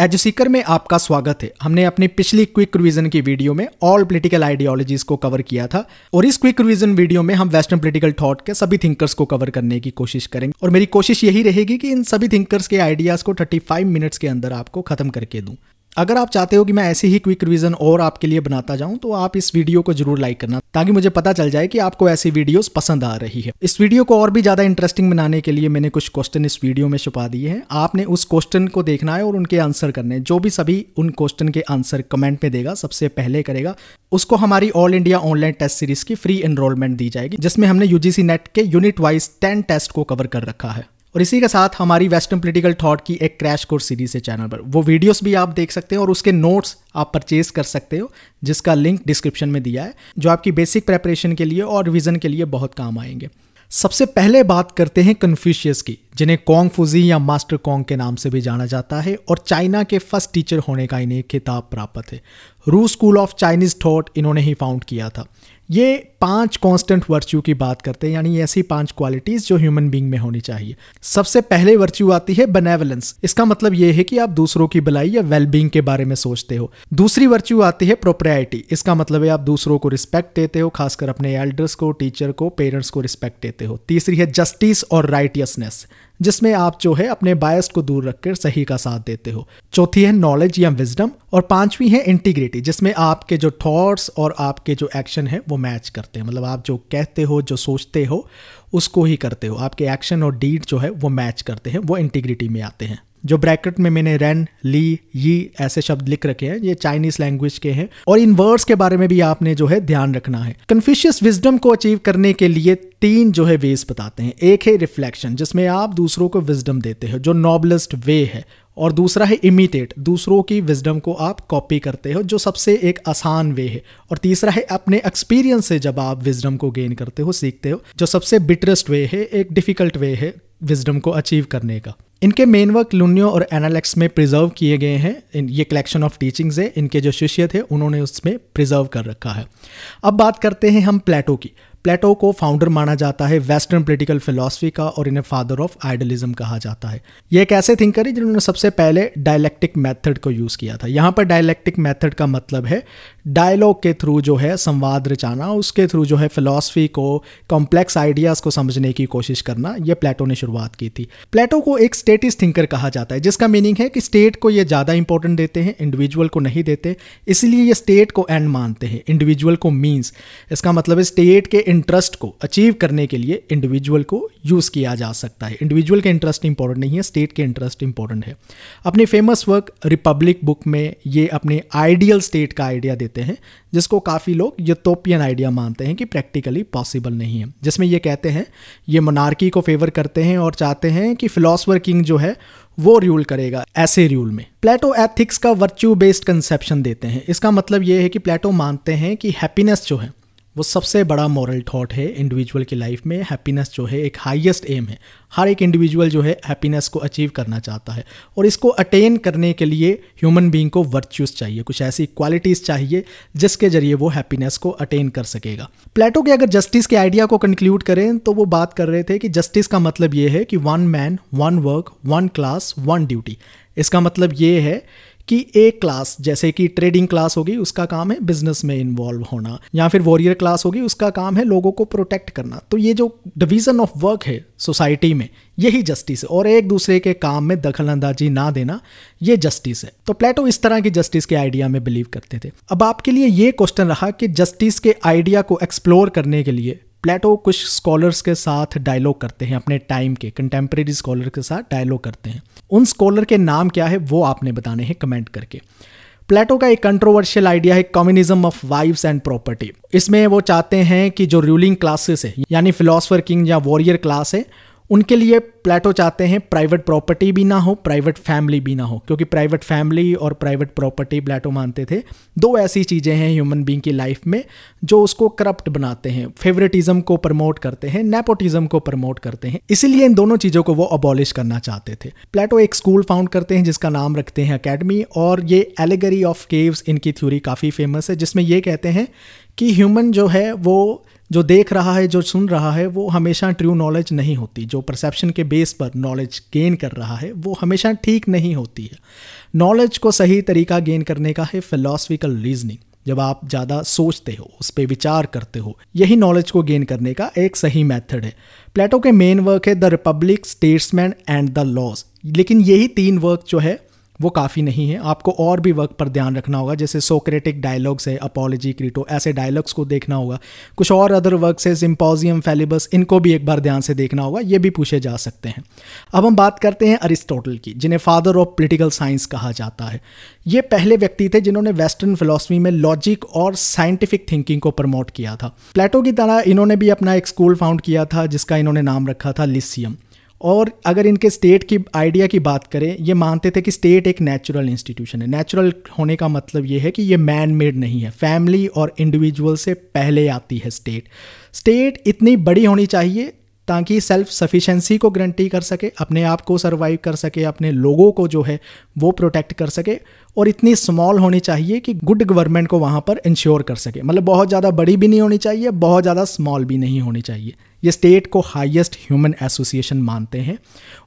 as Sikar में आपका स्वागत है हमने अपनी पिछली क्विक रिवीजन की वीडियो में ऑल पॉलिटिकल आइडियोलॉजीज को कवर किया था और इस क्विक रिवीजन वीडियो में हम वेस्टर्न पॉलिटिकल थॉट के सभी थिंकर्स को कवर करने की कोशिश करेंगे और मेरी कोशिश यही रहेगी कि इन सभी थिंकर्स के आइडियाज को 35 मिनट्स के अंदर आपको खत्म करके दूं अगर आप चाहते हो कि मैं ऐसे ही क्विक रिवीजन और आपके लिए बनाता जाऊं तो आप इस वीडियो को जरूर लाइक करना ताकि मुझे पता चल जाए कि आपको ऐसी वीडियोस पसंद आ रही है इस वीडियो को और भी ज्यादा इंटरेस्टिंग बनाने के लिए मैंने कुछ क्वेश्चन इस वीडियो में छुपा दिए हैं आपने उस क्वेश्चन को देखना है और उनके आंसर करने जो भी सभी उन क्वेश्चन के आंसर कमेंट में देगा सबसे पहले करेगा उसको हमारी all India online test series की फ्री एनरोलमेंट दी जाएगी जिसमें हमने यूजीसी नेट के यूनिट वाइज टेन टेस्ट को कवर कर रखा है और इसी के साथ हमारी वेस्टर्न पॉलिटिकल थॉट की एक क्रैश कोर्स सीरीज है चैनल पर वो वीडियोस भी आप देख सकते हो और उसके नोट्स आप परचेज कर सकते हो जिसका लिंक डिस्क्रिप्शन में दिया है जो आपकी बेसिक प्रेपरेशन के लिए और रिविजन के लिए बहुत काम आएंगे सबसे पहले बात करते हैं कन्फ्यूशियस की जिन्हें कॉन्ग फूजी या मास्टर कॉन्ग के नाम से भी जाना जाता है और चाइना के फर्स्ट टीचर होने का इन्हें खिताब प्राप्त है रू स्कूल ऑफ चाइनीज थॉट इन्होंने ही फाउंड किया था ये पांच कांस्टेंट वर्च्यू की बात करते हैं यानी ऐसी पांच क्वालिटीज जो ह्यूमन बीइंग में होनी चाहिए सबसे पहले वर्च्यू आती है बेनेवलेंस इसका मतलब ये है कि आप दूसरों की भलाई या वेलबींग के बारे में सोचते हो दूसरी वर्च्यू आती है प्रोप्राइटी इसका मतलब है आप दूसरों को रिस्पेक्ट देते हो खासकर अपने एल्डर्स को टीचर को पेरेंट्स को रिस्पेक्ट देते हो तीसरी है जस्टिस और राइटियसनेस जिसमें आप जो है अपने बायस को दूर रखकर सही का साथ देते हो चौथी है नॉलेज या विजडम और पांचवी है इंटीग्रिटी जिसमें आपके जो थॉट्स और आपके जो एक्शन है वो मैच करते हैं मतलब आप जो कहते हो जो सोचते हो उसको ही करते हो आपके एक्शन और डीड जो है वो मैच करते हैं वो इंटीग्रिटी में आते हैं जो ब्रैकेट में मैंने रेन ली यी ऐसे शब्द लिख रखे हैं ये चाइनीज लैंग्वेज के हैं और इन वर्ड्स के बारे में भी आपने जो है ध्यान रखना है कन्फ्यूशियस विजडम को अचीव करने के लिए तीन जो है वेज बताते हैं एक है रिफ्लेक्शन जिसमें आप दूसरों को विजडम देते हो जो नॉबलेस्ट वे है और दूसरा है इमिटेट दूसरों की विजडम को आप कॉपी करते हो जो सबसे एक आसान वे है और तीसरा है अपने एक्सपीरियंस से जब आप विजडम को गेन करते हो सीखते हो जो सबसे बिटरेस्ट वे है एक डिफिकल्ट वे है विजडम को अचीव करने का इनके मेन वर्क लुनियो और एनालेक्स में प्रिजर्व किए गए हैं ये कलेक्शन ऑफ टीचिंग्स है इनके जो शिष्य थे उन्होंने उसमें प्रिजर्व कर रखा है अब बात करते हैं हम प्लेटो की प्लेटो को फाउंडर माना जाता है वेस्टर्न पोलिटिकल फिलोसफी का और इन्हें फादर ऑफ आइडलिज्म कहा जाता है ये एक ऐसे थिंकर है जिन्होंने सबसे पहले डायलैक्टिक मेथड को यूज़ किया था यहाँ पर डायलैक्टिक मेथड का मतलब है डायलॉग के थ्रू जो है संवाद रचाना उसके थ्रू जो है फिलॉसफी को कॉम्प्लेक्स आइडियाज़ को समझने की कोशिश करना यह प्लेटो ने शुरुआत की थी प्लेटो को एक स्टेटिस थिंकर कहा जाता है जिसका मीनिंग है कि स्टेट को ये ज़्यादा इंपॉर्टेंट देते हैं इंडिविजुअल को नहीं देते इसलिए ये स्टेट को एंड मानते हैं इंडिविजुअल को मीन्स इसका मतलब है स्टेट के इंटरेस्ट को अचीव करने के लिए इंडिविजुअल को यूज़ किया जा सकता है इंडिविजुअल के इंटरेस्ट इंपॉर्टेंट नहीं है स्टेट के इंटरेस्ट इंपॉर्टेंट है अपने फेमस वर्क रिपब्लिक बुक में ये अपने आइडियल स्टेट का आइडिया देते हैं जिसको काफ़ी लोग यूतोपियन आइडिया मानते हैं कि प्रैक्टिकली पॉसिबल नहीं है जिसमें ये कहते हैं ये मोनार्की को फेवर करते हैं और चाहते हैं कि फिलोसफर किंग जो है वो रूल करेगा ऐसे रूल में प्लेटो एथिक्स का वर्च्यू बेस्ड कंसेप्शन देते हैं इसका मतलब ये है कि प्लेटो मानते हैं कि हैप्पीनेस जो है वो सबसे बड़ा मॉरल थॉट है इंडिविजुअल की लाइफ में हैप्पीनेस जो है एक हाईएस्ट एम है हर एक इंडिविजुअल जो है हैप्पीनेस को अचीव करना चाहता है और इसको अटेन करने के लिए ह्यूमन बीइंग को वर्च्यूज़ चाहिए कुछ ऐसी क्वालिटीज़ चाहिए जिसके जरिए वो हैप्पीनेस को अटेन कर सकेगा प्लेटो के अगर जस्टिस के आइडिया को कंक्लूड करें तो वो बात कर रहे थे कि जस्टिस का मतलब ये है कि one man one work one class one duty इसका मतलब ये है कि एक क्लास जैसे कि ट्रेडिंग क्लास होगी उसका काम है बिजनेस में इन्वॉल्व होना या फिर वॉरियर क्लास होगी उसका काम है लोगों को प्रोटेक्ट करना तो ये जो डिवीजन ऑफ वर्क है सोसाइटी में यही जस्टिस है और एक दूसरे के काम में दखल अंदाजी ना देना ये जस्टिस है तो प्लेटो इस तरह की जस्टिस के आइडिया में बिलीव करते थे अब आपके लिए ये क्वेश्चन रहा कि जस्टिस के आइडिया को एक्सप्लोर करने के लिए प्लेटो कुछ स्कॉलर्स के साथ डायलॉग करते हैं अपने टाइम के कंटेम्प्रेरी स्कॉलर के साथ डायलॉग करते हैं उन स्कॉलर के नाम क्या है वो आपने बताने हैं कमेंट करके प्लेटो का एक कंट्रोवर्शियल आइडिया है communism of wives and property इसमें वो चाहते हैं कि जो रूलिंग क्लासेस है यानी फिलोसफर किंग या वॉरियर क्लास है उनके लिए प्लेटो चाहते हैं प्राइवेट प्रॉपर्टी भी ना हो प्राइवेट फैमिली भी ना हो क्योंकि प्राइवेट फैमिली और प्राइवेट प्रॉपर्टी प्लेटो मानते थे दो ऐसी चीज़ें हैं ह्यूमन बींग की लाइफ में जो उसको करप्ट बनाते हैं फेवरेटिज्म को प्रमोट करते हैं नेपोटिज्म को प्रमोट करते हैं इसीलिए इन दोनों चीज़ों को वो अबॉलिश करना चाहते थे प्लेटो एक स्कूल फाउंड करते हैं जिसका नाम रखते हैं अकेडमी और ये एलेगरी ऑफ केव्स इनकी थ्योरी काफ़ी फेमस है जिसमें ये कहते हैं कि ह्यूमन जो है वो जो देख रहा है जो सुन रहा है वो हमेशा ट्रू नॉलेज नहीं होती जो परसेप्शन के बेस पर नॉलेज गेन कर रहा है वो हमेशा ठीक नहीं होती है नॉलेज को सही तरीका गेन करने का है फिलोसफिकल रीजनिंग जब आप ज़्यादा सोचते हो उस पर विचार करते हो यही नॉलेज को गेन करने का एक सही मेथड है प्लेटो के मेन वर्क है the Republic Statesman and the Laws लेकिन यही तीन वर्क जो है वो काफ़ी नहीं है आपको और भी वर्क पर ध्यान रखना होगा जैसे सोक्रेटिक डायलॉग्स है अपोलॉजी क्रिटो ऐसे डायलॉग्स को देखना होगा कुछ और अदर वर्क्स है सिम्पोजियम फेलिबस इनको भी एक बार ध्यान से देखना होगा ये भी पूछे जा सकते हैं अब हम बात करते हैं अरिस्टोटल की जिन्हें फादर ऑफ पोलिटिकल साइंस कहा जाता है ये पहले व्यक्ति थे जिन्होंने वेस्टर्न फिलोसफी में लॉजिक और साइंटिफिक थिंकिंग को प्रमोट किया था प्लेटो की तरह इन्होंने भी अपना एक स्कूल फाउंड किया था जिसका इन्होंने नाम रखा था लिसियम और अगर इनके स्टेट की आइडिया की बात करें ये मानते थे कि स्टेट एक नेचुरल इंस्टीट्यूशन है नेचुरल होने का मतलब ये है कि ये मैन मेड नहीं है फैमिली और इंडिविजुअल से पहले आती है स्टेट स्टेट इतनी बड़ी होनी चाहिए ताकि सेल्फ सफिशेंसी को गारंटी कर सके अपने आप को सर्वाइव कर सके अपने लोगों को जो है वो प्रोटेक्ट कर सके और इतनी स्मॉल होनी चाहिए कि गुड गवर्नमेंट को वहाँ पर इंश्योर कर सके मतलब बहुत ज़्यादा बड़ी भी नहीं होनी चाहिए बहुत ज़्यादा स्मॉल भी नहीं होनी चाहिए ये स्टेट को हाईएस्ट ह्यूमन एसोसिएशन मानते हैं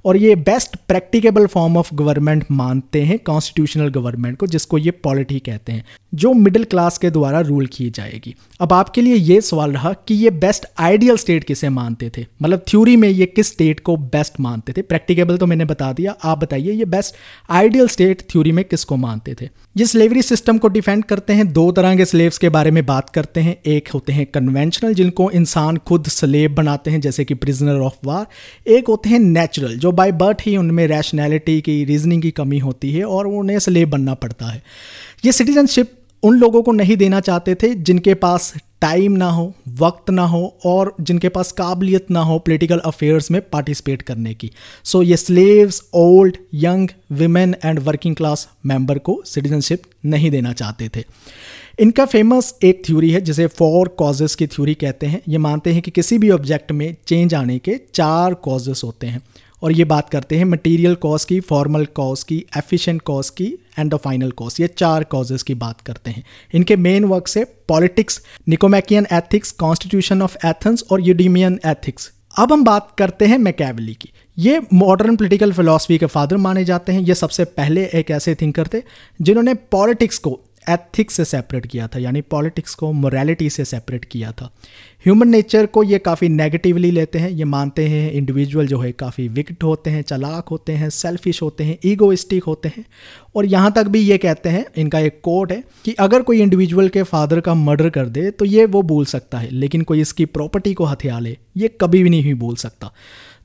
और ये best practicable form of government मानते हैं कॉन्स्टिट्यूशनल गवर्नमेंट को जिसको ये पॉलिटी कहते हैं जो मिडिल क्लास के द्वारा रूल की जाएगी अब आपके लिए ये सवाल रहा कि ये बेस्ट आइडियल स्टेट किसे मानते थे मतलब थ्योरी में ये किस स्टेट को बेस्ट मानते थे प्रैक्टिकेबल तो मैंने बता दिया आप बताइए ये बेस्ट आइडियल स्टेट थ्योरी में किसको मानते थे ये स्लेवरी सिस्टम को डिफेंड करते हैं दो तरह के स्लेव्स के बारे में बात करते हैं एक होते हैं कन्वेंशनल जिनको इंसान खुद स्लेब बनाते हैं जैसे कि प्रिजनर ऑफ वार एक होते हैं नेचुरल जो बाय बर्थ ही उनमें रैशनैलिटी की रीजनिंग की कमी होती है और उन्हें स्लेब बनना पड़ता है ये सिटीजनशिप उन लोगों को नहीं देना चाहते थे जिनके पास टाइम ना हो वक्त ना हो और जिनके पास काबिलियत ना हो पॉलिटिकल अफेयर्स में पार्टिसिपेट करने की सो so, ये slaves old young women and working class member को सिटीजनशिप नहीं देना चाहते थे इनका फेमस एक थ्योरी है जिसे फोर कॉजेस की थ्योरी कहते हैं ये मानते हैं कि किसी भी ऑब्जेक्ट में चेंज आने के चार कॉजेस होते हैं और ये बात करते हैं मटेरियल कॉज की फॉर्मल कॉज की एफिशिएंट कॉज की एंड द फाइनल कॉज ये चार कॉजेज़ की बात करते हैं इनके मेन वर्क से Politics Nicomachean Ethics Constitution of Athens और यूडीमियन एथिक्स अब हम बात करते हैं मैकेवली की ये मॉडर्न पॉलिटिकल फिलॉसफी के फादर माने जाते हैं ये सबसे पहले एक ऐसे थिंकर थे जिन्होंने पॉलिटिक्स को एथिक्स से सेपरेट किया था यानी पॉलिटिक्स को मोरालिटी से सेपरेट किया था ह्यूमन नेचर को ये काफ़ी नेगेटिवली लेते हैं ये मानते हैं इंडिविजुअल जो है काफ़ी विकट होते हैं चलाक होते हैं सेल्फिश होते हैं ईगोइस्टिक होते हैं और यहाँ तक भी ये कहते हैं इनका एक कोट है कि अगर कोई इंडिविजुअल के फादर का मर्डर कर दे तो ये वो भूल सकता है लेकिन कोई इसकी प्रॉपर्टी को हथिया ले ये कभी भी नहीं भूल सकता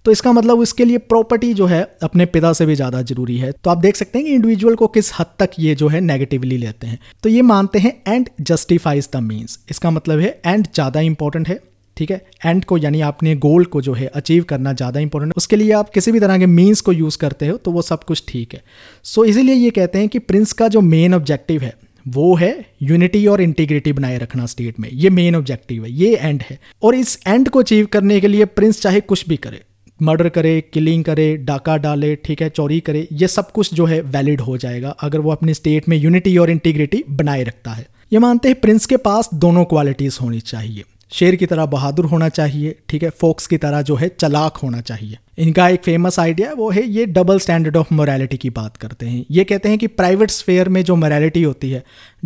तो इसका मतलब उसके लिए प्रॉपर्टी जो है अपने पिता से भी ज़्यादा जरूरी है तो आप देख सकते हैं कि इंडिविजुअल को किस हद तक ये जो है नेगेटिवली लेते हैं तो ये मानते हैं एंड जस्टिफाइज द मीन्स इसका मतलब है एंड ज़्यादा इंपॉर्टेंट है ठीक है एंड को यानी आपने गोल को जो है अचीव करना ज़्यादा इंपॉर्टेंट है उसके लिए आप किसी भी तरह के मीन्स को यूज़ करते हो तो वो सब कुछ ठीक है सो so, इसीलिए ये कहते हैं कि प्रिंस का जो मेन ऑब्जेक्टिव है वो है यूनिटी और इंटीग्रिटी बनाए रखना स्टेट में ये मेन ऑब्जेक्टिव है ये एंड है और इस एंड को अचीव करने के लिए प्रिंस चाहे कुछ भी करे मर्डर करे किलिंग करे डाका डाले ठीक है चोरी करे ये सब कुछ जो है वैलिड हो जाएगा अगर वो अपने स्टेट में यूनिटी और इंटीग्रिटी बनाए रखता है ये मानते हैं प्रिंस के पास दोनों क्वालिटीज़ होनी चाहिए शेर की तरह बहादुर होना चाहिए ठीक है फोक्स की तरह जो है चलाक होना चाहिए इनका एक फेमस आइडिया वो है ये डबल स्टैंडर्ड ऑफ मोरालिटी की बात करते हैं ये कहते हैं कि प्राइवेट स्फेयर में जो मोरालिटी होती है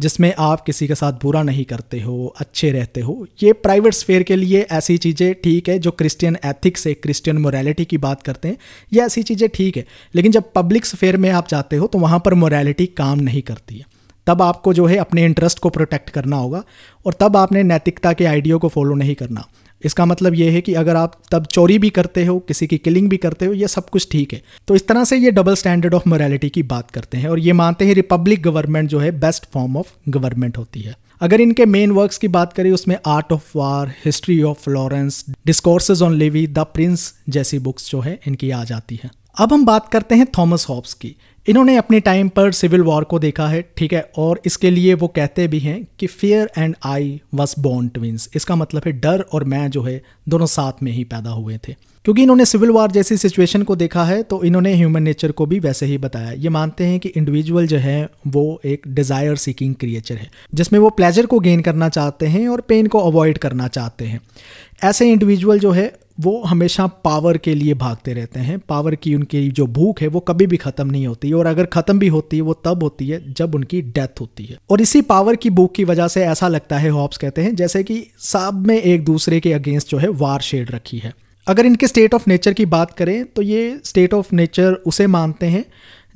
जिसमें आप किसी के साथ बुरा नहीं करते हो अच्छे रहते हो ये प्राइवेट स्फेयर के लिए ऐसी चीज़ें ठीक है जो क्रिश्चियन एथिक्स है क्रिश्चियन मोरालिटी की बात करते हैं ये ऐसी चीज़ें ठीक है लेकिन जब पब्लिक स्फेयर में आप जाते हो तो वहाँ पर मोरालिटी काम नहीं करती है तब आपको जो है अपने इंटरेस्ट को प्रोटेक्ट करना होगा और तब आपने नैतिकता के आइडियो को फॉलो नहीं करना इसका मतलब ये है कि अगर आप तब चोरी भी करते हो किसी की किलिंग भी करते हो ये सब कुछ ठीक है तो इस तरह से ये डबल स्टैंडर्ड ऑफ मोरालिटी की बात करते हैं और ये मानते हैं रिपब्लिक गवर्नमेंट जो है बेस्ट फॉर्म ऑफ गवर्नमेंट होती है अगर इनके मेन वर्क्स की बात करें उसमें Art of War History of Florence Discourses on Livy the Prince जैसी बुक्स जो है इनकी आ जाती है अब हम बात करते हैं थॉमस हॉब्स की इन्होंने अपने टाइम पर सिविल वॉर को देखा है ठीक है और इसके लिए वो कहते भी हैं कि fear and I was born twins इसका मतलब है डर और मैं जो है दोनों साथ में ही पैदा हुए थे क्योंकि इन्होंने सिविल वॉर जैसी सिचुएशन को देखा है तो इन्होंने ह्यूमन नेचर को भी वैसे ही बताया ये मानते हैं कि इंडिविजुअल जो है वो एक डिज़ायर सीकिंग क्रिएचर है जिसमें वो प्लेजर को गेन करना चाहते हैं और पेन को अवॉइड करना चाहते हैं ऐसे इंडिविजुअल जो है वो हमेशा पावर के लिए भागते रहते हैं पावर की उनकी जो भूख है वो कभी भी ख़त्म नहीं होती और अगर ख़त्म भी होती है वो तब होती है जब उनकी डेथ होती है और इसी पावर की भूख की वजह से ऐसा लगता है हॉब्स कहते हैं जैसे कि सब में एक दूसरे के अगेंस्ट जो है वार शेड रखी है अगर इनके स्टेट ऑफ नेचर की बात करें तो ये स्टेट ऑफ नेचर उसे मानते हैं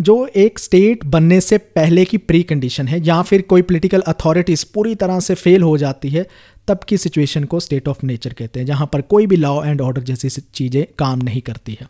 जो एक स्टेट बनने से पहले की प्री कंडीशन है या फिर कोई पॉलिटिकल अथॉरिटीज़ पूरी तरह से फेल हो जाती है तब की सिचुएशन को स्टेट ऑफ नेचर कहते हैं जहाँ पर कोई भी लॉ एंड ऑर्डर जैसी चीज़ें काम नहीं करती है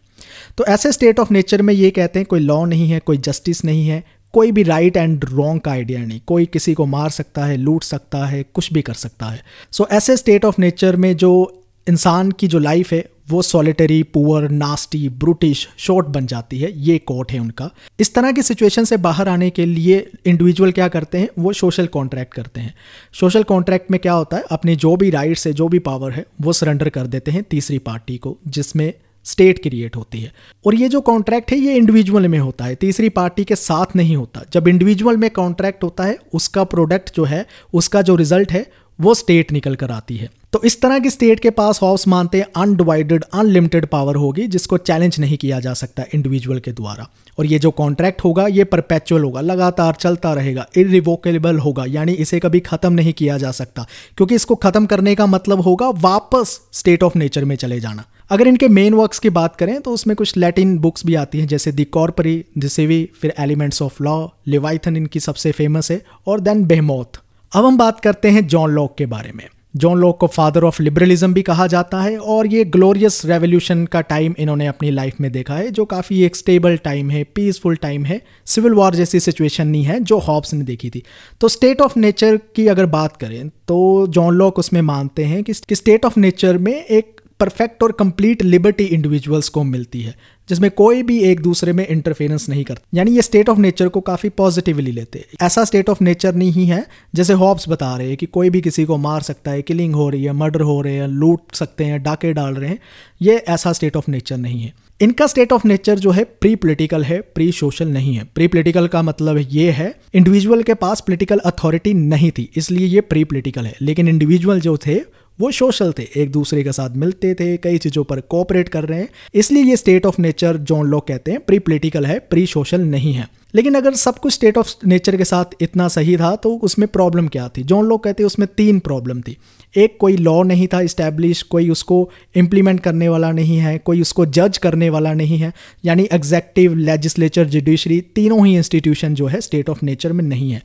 तो ऐसे स्टेट ऑफ नेचर में ये कहते हैं कोई लॉ नहीं है कोई जस्टिस नहीं है कोई भी राइट एंड रॉन्ग का आइडिया नहीं कोई किसी को मार सकता है लूट सकता है कुछ भी कर सकता है सो so, ऐसे स्टेट ऑफ नेचर में जो इंसान की जो लाइफ है वो solitary poor nasty brutish short बन जाती है ये कोट है उनका इस तरह की सिचुएशन से बाहर आने के लिए इंडिविजुअल क्या करते हैं वो सोशल कॉन्ट्रैक्ट करते हैं सोशल कॉन्ट्रैक्ट में क्या होता है अपने जो भी राइट्स है जो भी पावर है वो सरेंडर कर देते हैं तीसरी पार्टी को जिसमें स्टेट क्रिएट होती है और ये जो कॉन्ट्रैक्ट है ये इंडिविजुअल में होता है तीसरी पार्टी के साथ नहीं होता जब इंडिविजुअल में कॉन्ट्रैक्ट होता है उसका प्रोडक्ट जो है उसका जो रिजल्ट है वो स्टेट निकल कर आती है तो इस तरह की स्टेट के पास हॉब्स मानते हैं अनडिवाइडेड अनलिमिटेड पावर होगी जिसको चैलेंज नहीं किया जा सकता इंडिविजुअल के द्वारा और ये जो कॉन्ट्रैक्ट होगा ये परपैचुअल होगा लगातार चलता रहेगा इरिवोकेबल होगा यानी इसे कभी ख़त्म नहीं किया जा सकता क्योंकि इसको ख़त्म करने का मतलब होगा वापस स्टेट ऑफ नेचर में चले जाना अगर इनके मेन वर्क्स की बात करें तो उसमें कुछ लैटिन बुक्स भी आती हैं जैसे दी कॉर्परी दिसिवी फिर एलिमेंट्स ऑफ लॉ लिवाइथन इनकी सबसे फेमस है और देन बेहमोथ अब हम बात करते हैं जॉन लॉक के बारे में जॉन लोक को फादर ऑफ लिबरलिज्म भी कहा जाता है और ये ग्लोरियस रेवोल्यूशन का टाइम इन्होंने अपनी लाइफ में देखा है जो काफ़ी एक स्टेबल टाइम है पीसफुल टाइम है सिविल वॉर जैसी सिचुएशन नहीं है जो हॉब्स ने देखी थी तो स्टेट ऑफ नेचर की अगर बात करें तो जॉन लॉक उसमें मानते हैं कि स्टेट ऑफ नेचर में एक परफेक्ट और कंप्लीट लिबर्टी इंडिविजुअल्स को मिलती है जिसमें कोई भी एक दूसरे में इंटरफेरेंस नहीं करता यानी ये स्टेट ऑफ नेचर को काफ़ी पॉजिटिवली लेते ऐसा स्टेट ऑफ नेचर नहीं है जैसे हॉब्स बता रहे हैं कि कोई भी किसी को मार सकता है किलिंग हो रही है मर्डर हो रहे हैं लूट सकते हैं डाके डाल रहे हैं ये ऐसा स्टेट ऑफ नेचर नहीं है इनका स्टेट ऑफ नेचर जो है प्री पोलिटिकल है प्री सोशल नहीं है प्री पोलिटिकल का मतलब ये है इंडिविजुअल के पास पोलिटिकल अथॉरिटी नहीं थी इसलिए ये प्री पोलिटिकल है लेकिन इंडिविजुअल जो थे वो सोशल थे एक दूसरे के साथ मिलते थे कई चीज़ों पर कोऑपरेट कर रहे हैं इसलिए ये state of nature John Locke कहते हैं प्री पोलिटिकल है प्री सोशल नहीं है लेकिन अगर सब कुछ स्टेट ऑफ नेचर के साथ इतना सही था तो उसमें प्रॉब्लम क्या थी जॉन लोग कहते हैं उसमें तीन प्रॉब्लम थी एक कोई लॉ नहीं था इस्टेब्लिश कोई उसको इम्प्लीमेंट करने वाला नहीं है कोई उसको जज करने वाला नहीं है यानी एग्जैक्टिव लेजिस्लेचर जुडिशरी तीनों ही इंस्टीट्यूशन जो है स्टेट ऑफ नेचर में नहीं है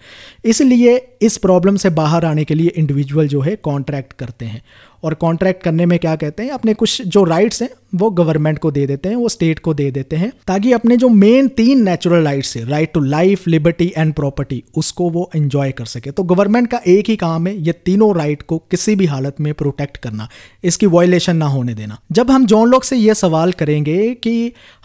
इसलिए इस प्रॉब्लम से बाहर आने के लिए इंडिविजुअल जो है कॉन्ट्रैक्ट करते हैं और कॉन्ट्रैक्ट करने में क्या कहते हैं अपने कुछ जो राइट्स हैं वो गवर्नमेंट को दे देते हैं वो स्टेट को दे देते हैं ताकि अपने जो मेन तीन नेचुरल राइट्स है right to life liberty and property उसको वो एंजॉय कर सके तो गवर्नमेंट का एक ही काम है ये तीनों राइट को किसी भी हालत में प्रोटेक्ट करना इसकी वॉयलेशन ना होने देना जब हम जॉन लॉक से यह सवाल करेंगे कि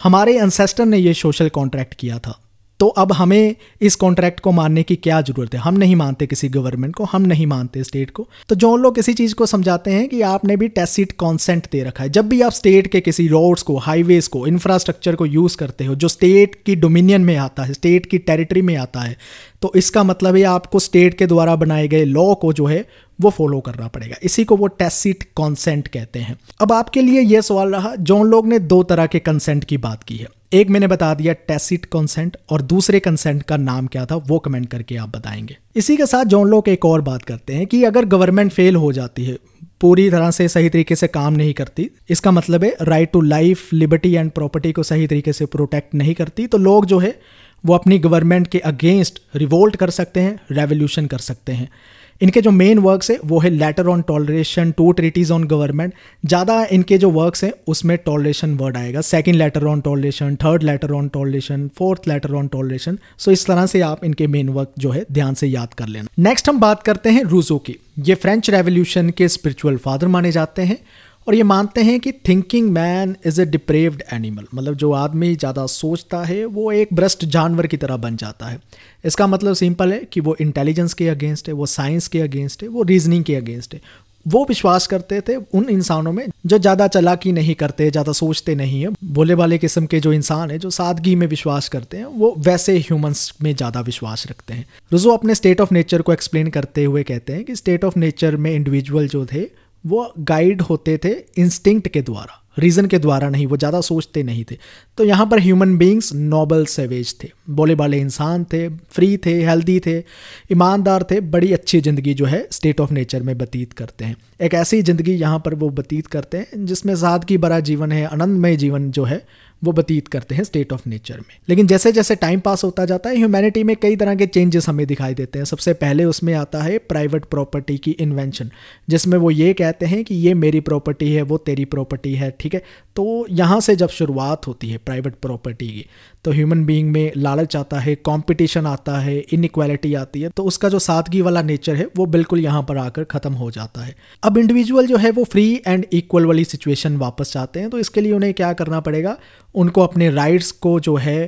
हमारे एंसेस्टर ने यह सोशल कॉन्ट्रैक्ट किया था तो अब हमें इस कॉन्ट्रैक्ट को मानने की क्या ज़रूरत है हम नहीं मानते किसी गवर्नमेंट को हम नहीं मानते स्टेट को तो जो लोग किसी चीज़ को समझाते हैं कि आपने भी टेसिट कॉन्सेंट दे रखा है जब भी आप स्टेट के किसी रोड्स को हाईवेज़ को इंफ्रास्ट्रक्चर को यूज़ करते हो जो स्टेट की डोमिनियन में आता है स्टेट की टेरिटरी में आता है तो इसका मतलब है आपको स्टेट के द्वारा बनाए गए लॉ को जो है वो फॉलो करना पड़ेगा इसी को वो टेसिट कॉन्सेंट कहते हैं अब आपके लिए ये सवाल रहा जो लोग ने दो तरह के कंसेंट की बात की है एक मैंने बता दिया टेसिट कंसेंट और दूसरे कंसेंट का नाम क्या था वो कमेंट करके आप बताएंगे इसी के साथ जॉन लोग एक और बात करते हैं कि अगर गवर्नमेंट फेल हो जाती है पूरी तरह से सही तरीके से काम नहीं करती इसका मतलब है right to life liberty and property को सही तरीके से प्रोटेक्ट नहीं करती तो लोग जो है वो अपनी गवर्नमेंट के अगेंस्ट रिवोल्ट कर सकते हैं रेवोल्यूशन कर सकते हैं इनके जो मेन वर्क्स है वो है letter on toleration two treatises on government ज़्यादा इनके जो वर्क्स हैं उसमें टॉलरेशन वर्ड आएगा second letter on toleration third letter on toleration fourth letter on toleration so इस तरह से आप इनके मेन वर्क जो है ध्यान से याद कर लेना नेक्स्ट हम बात करते हैं रूजो की ये फ्रेंच रेवोल्यूशन के स्पिरिचुअल फादर माने जाते हैं और ये मानते हैं कि thinking man is a depraved animal मतलब जो आदमी ज़्यादा सोचता है वो एक भ्रष्ट जानवर की तरह बन जाता है इसका मतलब सिंपल है कि वो इंटेलिजेंस के अगेंस्ट है वो साइंस के अगेंस्ट है वो रीजनिंग के अगेंस्ट है वो विश्वास करते थे उन इंसानों में जो ज़्यादा चलाकी नहीं करते ज़्यादा सोचते नहीं है भोले भाले किस्म के जो इंसान है जो सादगी में विश्वास करते हैं वो वैसे ह्यूमंस में ज़्यादा विश्वास रखते हैं रुजो अपने स्टेट ऑफ नेचर को एक्सप्लेन करते हुए कहते हैं कि स्टेट ऑफ नेचर में इंडिविजुअल जो थे वो गाइड होते थे इंस्टिंक्ट के द्वारा रीज़न के द्वारा नहीं वो ज़्यादा सोचते नहीं थे तो यहाँ पर ह्यूमन बींग्स नोबल सेवेज थे बोले बाले इंसान थे फ्री थे हेल्दी थे ईमानदार थे बड़ी अच्छी ज़िंदगी जो है स्टेट ऑफ नेचर में बतीत करते हैं एक ऐसी ज़िंदगी यहाँ पर वो बतीत करते हैं जिसमें सादगी बड़ा जीवन है आनंदमय जीवन जो है वो बतीत करते हैं स्टेट ऑफ नेचर में लेकिन जैसे जैसे टाइम पास होता जाता है ह्यूमैनिटी में कई तरह के चेंजेस हमें दिखाई देते हैं सबसे पहले उसमें आता है प्राइवेट प्रॉपर्टी की इन्वेंशन जिसमें वो ये कहते हैं कि ये मेरी प्रॉपर्टी है वो तेरी प्रॉपर्टी है ठीक है तो यहाँ से जब शुरुआत होती है प्राइवेट प्रॉपर्टी की तो ह्यूमन बीइंग में लालच आता है कंपटीशन आता है इनक्वालिटी आती है तो उसका जो सादगी वाला नेचर है वो बिल्कुल यहाँ पर आकर ख़त्म हो जाता है अब इंडिविजुअल जो है वो फ्री एंड इक्वल वाली सिचुएशन वापस चाहते हैं तो इसके लिए उन्हें क्या करना पड़ेगा उनको अपने राइट्स को जो है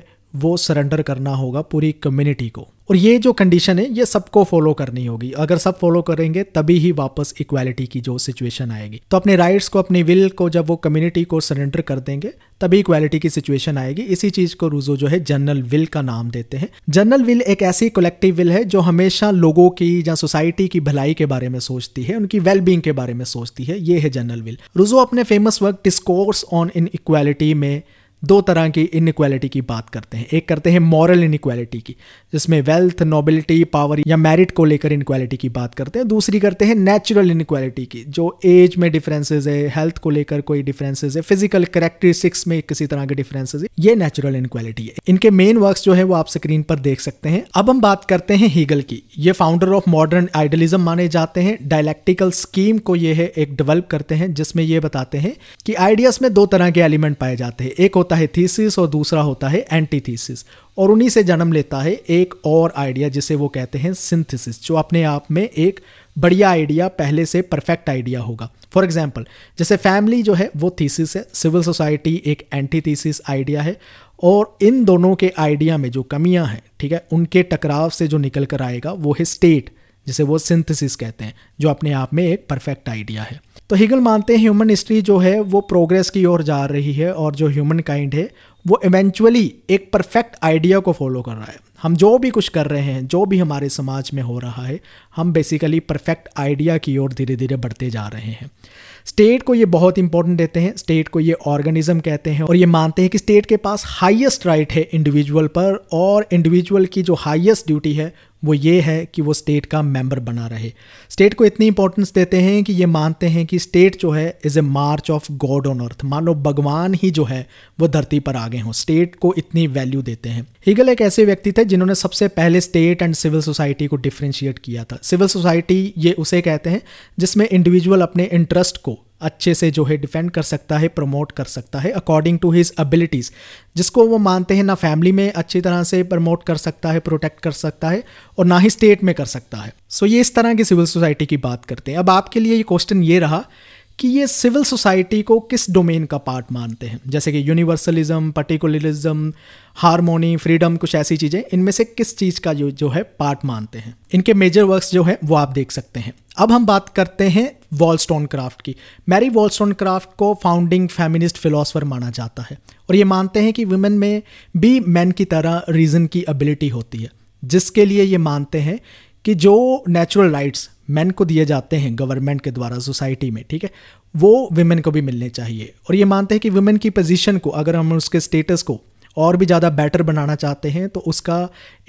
वो सरेंडर करना होगा पूरी कम्युनिटी को और ये जो कंडीशन है ये सबको फॉलो करनी होगी अगर सब फॉलो करेंगे तभी ही वापस इक्वालिटी की जो सिचुएशन आएगी तो अपने राइट्स को अपने विल को जब वो कम्युनिटी को सरेंडर कर देंगे तभी इक्वालिटी की सिचुएशन आएगी इसी चीज को रूजो जो है जनरल विल का नाम देते हैं जनरल विल एक ऐसी कलेक्टिव विल है जो हमेशा लोगों की या सोसाइटी की भलाई के बारे में सोचती है उनकी वेलबींग के बारे में सोचती है ये है जनरल विल रूजो अपने famous work discourse on inequality में दो तरह की इनक्वालिटी की बात करते हैं एक करते हैं मॉरल इनक्वालिटी की जिसमें वेल्थ नोबिलिटी पावर या मेरिट को लेकर इनक्वालिटी की बात करते हैं दूसरी करते हैं नेचुरल इनक्वालिटी की जो एज में डिफरेंसेस है हेल्थ को लेकर कोई डिफरेंसेस है फिजिकल करेक्टरिस्टिक्स में किसी तरह के डिफरेंसेज है ये नेचुरल इनक्वालिटी है इनके मेन वर्क जो है वो आप स्क्रीन पर देख सकते हैं अब हम बात करते हैं हीगल की ये फाउंडर ऑफ मॉडर्न आइडलिज्म माने जाते हैं डायलैक्टिकल स्कीम को ये है एक डेवलप करते हैं जिसमें ये बताते हैं कि आइडियाज में दो तरह के एलिमेंट पाए जाते हैं एक होता है है थीसिस और दूसरा होता है एंटीथीसिस और उन्हीं से जन्म लेता है एक और आइडिया जिसे वो कहते हैं सिंथेसिस जो अपने आप में एक बढ़िया आइडिया पहले से परफेक्ट आइडिया होगा फॉर एग्जाम्पल जैसे फैमिली जो है वो थीसिस है सिविल सोसाइटी एक एंटी थीसिस आइडिया है और इन दोनों के आइडिया में जो कमियां हैं ठीक है उनके टकराव से जो निकल कर आएगा वो है स्टेट जिसे वो सिंथेसिस कहते हैं जो अपने आप में एक परफेक्ट आइडिया है तो हिगल मानते हैं ह्यूमन हिस्ट्री जो है वो प्रोग्रेस की ओर जा रही है और जो ह्यूमन काइंड है वो इवेंचुअली एक परफेक्ट आइडिया को फॉलो कर रहा है हम जो भी कुछ कर रहे हैं जो भी हमारे समाज में हो रहा है हम बेसिकली परफेक्ट आइडिया की ओर धीरे धीरे बढ़ते जा रहे हैं स्टेट को ये बहुत इंपॉर्टेंट देते हैं स्टेट को ये ऑर्गेनिज्म कहते हैं और ये मानते हैं कि स्टेट के पास हाईएस्ट राइट है इंडिविजुअल पर और इंडिविजुअल की जो हाईएस्ट ड्यूटी है वो ये है कि वो स्टेट का मेंबर बना रहे स्टेट को इतनी इंपॉर्टेंस देते हैं कि ये मानते हैं कि स्टेट जो है is a march of God on earth मान लो भगवान ही जो है वो धरती पर आ गए हों स्टेट को इतनी वैल्यू देते हैं हीगल एक ऐसे व्यक्ति थे जिन्होंने सबसे पहले स्टेट एंड सिविल सोसाइटी को डिफ्रेंशिएट किया था सिविल सोसाइटी ये उसे कहते हैं जिसमें इंडिविजुअल अपने इंटरेस्ट को अच्छे से जो है डिफेंड कर सकता है प्रमोट कर सकता है अकॉर्डिंग टू हिज एबिलिटीज़ जिसको वो मानते हैं ना फैमिली में अच्छी तरह से प्रमोट कर सकता है प्रोटेक्ट कर सकता है और ना ही स्टेट में कर सकता है सो so, ये इस तरह की सिविल सोसाइटी की बात करते हैं अब आपके लिए ये क्वेश्चन ये रहा कि ये सिविल सोसाइटी को किस डोमेन का पार्ट मानते हैं जैसे कि यूनिवर्सलिज्म पर्टिकुलरिज्म हारमोनी फ्रीडम कुछ ऐसी चीज़ें इनमें से किस चीज़ का जो जो है पार्ट मानते हैं इनके मेजर वर्क्स जो है वो आप देख सकते हैं अब हम बात करते हैं वॉलस्टोन क्राफ्ट की मैरी वॉलस्टोन क्राफ्ट को फाउंडिंग फेमिनिस्ट फिलोसफर माना जाता है और ये मानते हैं कि वुमेन में भी मैन की तरह रीज़न की एबिलिटी होती है जिसके लिए ये मानते हैं कि जो नेचुरल राइट्स मैन को दिए जाते हैं गवर्नमेंट के द्वारा सोसाइटी में ठीक है वो वुमेन को भी मिलने चाहिए और ये मानते हैं कि वुमेन की पोजीशन को अगर हम उसके स्टेटस को और भी ज़्यादा बेटर बनाना चाहते हैं तो उसका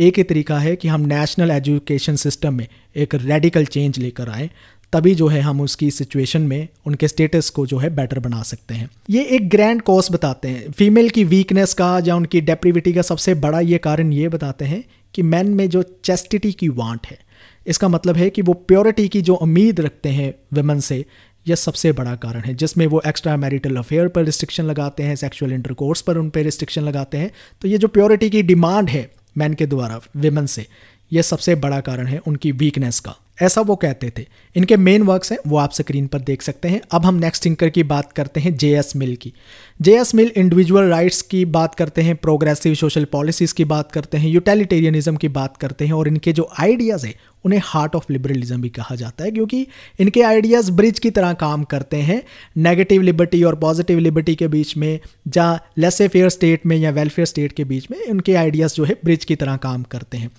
एक ही तरीका है कि हम नेशनल एजुकेशन सिस्टम में एक रेडिकल चेंज लेकर आएँ तभी जो है हम उसकी सिचुएशन में उनके स्टेटस को जो है बेटर बना सकते हैं ये एक ग्रैंड कॉज बताते हैं फीमेल की वीकनेस का या उनकी डेप्रिविटी का सबसे बड़ा ये कारण ये बताते हैं कि मैन में जो चेस्टिटी की वांट है इसका मतलब है कि वो प्योरिटी की जो उम्मीद रखते हैं वेमन से यह सबसे बड़ा कारण है जिसमें वो एक्स्ट्रा मैरिटल अफेयर पर रिस्ट्रिक्शन लगाते हैं सेक्सुअल इंटरकोर्स पर उन पर रिस्ट्रिक्शन लगाते हैं तो ये जो प्योरिटी की डिमांड है मैन के द्वारा वेमन से यह सबसे बड़ा कारण है उनकी वीकनेस का ऐसा वो कहते थे इनके मेन वर्क्स हैं वो आप स्क्रीन पर देख सकते हैं अब हम नेक्स्ट थिंकर की बात करते हैं जे एस मिल की J S Mill individual rights की बात करते हैं प्रोग्रेसिव सोशल पॉलिसीज़ की बात करते हैं यूटिलिटेरियनिज्म की बात करते हैं और इनके जो आइडियाज़ हैं उन्हें हार्ट ऑफ लिबरलिज्म भी कहा जाता है क्योंकि इनके आइडियाज़ ब्रिज की तरह काम करते हैं नेगेटिव लिबर्टी और पॉजिटिव लिबर्टी के बीच में या लेसे फेयर स्टेट में या वेलफेयर स्टेट के बीच में इनके आइडियाज़ जो है ब्रिज की तरह काम करते हैं